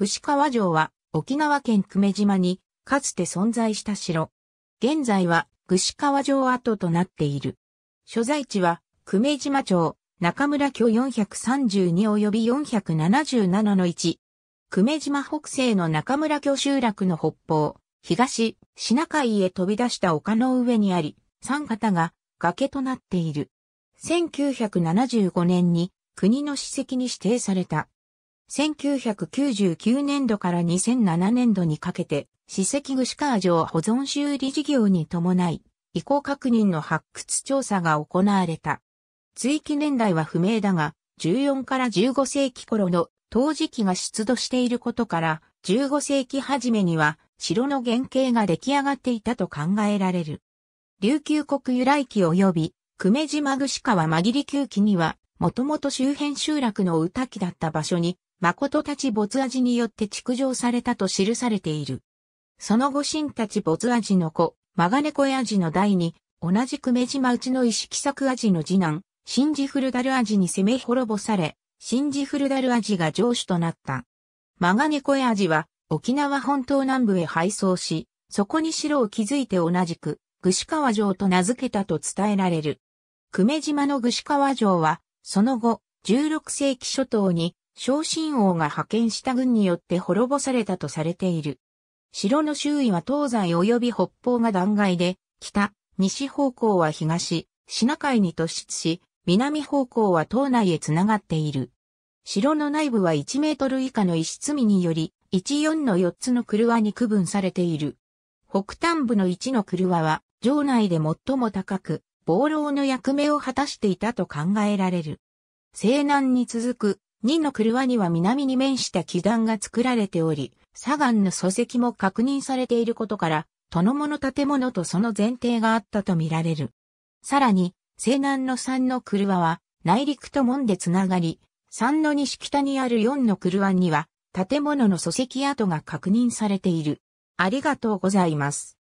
串川城は沖縄県久米島にかつて存在した城。現在は串川城跡となっている。所在地は久米島町中村居432及び477の1。久米島北西の中村居集落の北方、東、品海へ飛び出した丘の上にあり、三方が崖となっている。1975年に国の史跡に指定された。1999年度から2007年度にかけて、史跡具志川城保存修理事業に伴い、意向確認の発掘調査が行われた。追記年代は不明だが、14から15世紀頃の陶磁器が出土していることから、15世紀初めには城の原型が出来上がっていたと考えられる。琉球国由来期及び、久米島串川間切り旧期には、もともと周辺集落の歌多木だった場所に誠たち没味によって築城されたと記されている。その後神たち没味の子、マガネコヤジの代に、同じく目島内の石木作味の次男、シンジフルダル味に攻め滅ぼされ、シンジフルダル味が城主となった。マガネコヤジは、沖縄本島南部へ配送し、そこに城を築いて同じく、具志川城と名付けたと伝えられる。久米島の具志川城は、その後、16世紀初頭に昇進王が派遣した軍によって滅ぼされたとされている。城の周囲は東西及び北方が断崖で、北、西方向は東、シナ海に突出し、南方向は島内へ繋がっている。城の内部は1メートル以下の石積みにより、14の4つの車に区分されている。北端部の1の車は、城内で最も高く、暴老の役目を果たしていたと考えられる。西南に続く2の車には南に面した基壇が作られており、左岸の礎石も確認されていることから、殿物建物とその前提があったとみられる。さらに、西南の3の車は、内陸と門でつながり、3の西北にある4の車には、建物の礎石跡が確認されている。ありがとうございます。